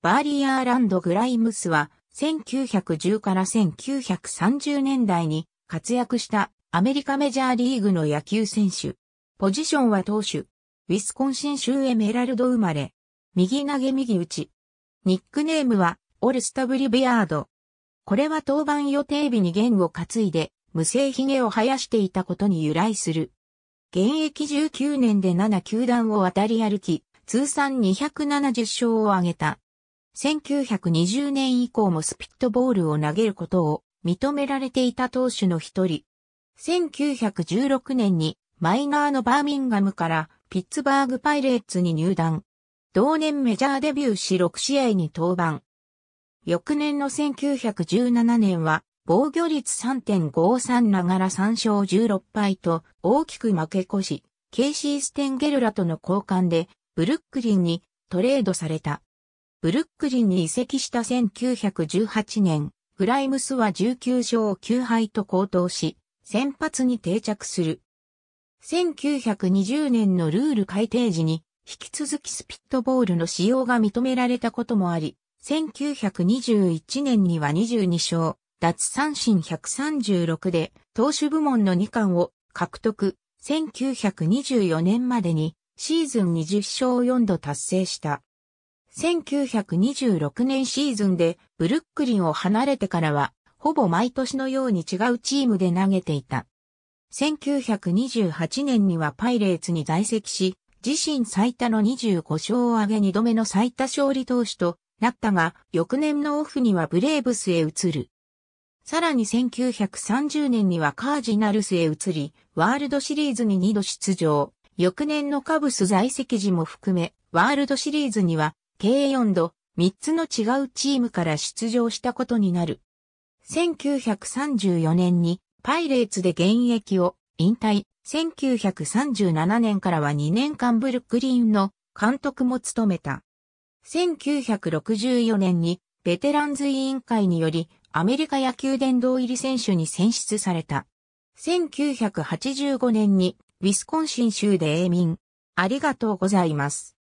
バーリー・アーランド・グライムスは、1910から1930年代に活躍したアメリカメジャーリーグの野球選手。ポジションは投手。ウィスコンシン州エメラルド生まれ。右投げ右打ち。ニックネームはオルスタブリビアード。これは登板予定日に弦を担いで無性髭を生やしていたことに由来する。現役19年で7球団を渡り歩き、通算270勝を挙げた。1920年以降もスピットボールを投げることを認められていた投手の一人。1916年にマイナーのバーミンガムからピッツバーグパイレーツに入団。同年メジャーデビューし6試合に登板。翌年の1917年は防御率3.53ながら3勝16敗と大きく負け越し、ケイシー・ステンゲルラとの交換でブルックリンにトレードされた。ブルックリンに移籍した1918年、プライムスは19勝9敗と高騰し、先発に定着する。1920年のルール改定時に、引き続きスピットボールの使用が認められたこともあり、1921年には22勝、脱三振136で、投手部門の2冠を獲得、1924年までに、シーズン20勝4度達成した。1926年シーズンでブルックリンを離れてからは、ほぼ毎年のように違うチームで投げていた。1928年にはパイレーツに在籍し、自身最多の25勝を挙げ2度目の最多勝利投手となったが、翌年のオフにはブレーブスへ移る。さらに1930年にはカージナルスへ移り、ワールドシリーズに2度出場。翌年のカブス在籍時も含め、ワールドシリーズには計4度、3つの違うチームから出場したことになる。1934年にパイレーツで現役を引退、1937年からは2年間ブルックリンの監督も務めた。1964年にベテランズ委員会によりアメリカ野球殿堂入り選手に選出された。1985年にウィスコンシン州で永民。ありがとうございます。